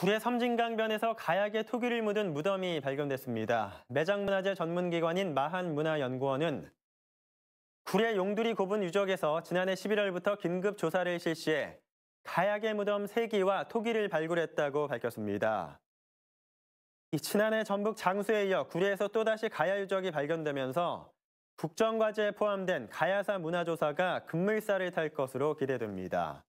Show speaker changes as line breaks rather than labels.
구례 섬진강변에서 가야에 토기를 묻은 무덤이 발견됐습니다. 매장문화재 전문기관인 마한문화연구원은 구례 용두리 고분 유적에서 지난해 11월부터 긴급 조사를 실시해 가야의 무덤 3기와 토기를 발굴했다고 밝혔습니다. 지난해 전북 장수에 이어 구례에서 또다시 가야 유적이 발견되면서 국정과제에 포함된 가야사 문화조사가 급물살을 탈 것으로 기대됩니다.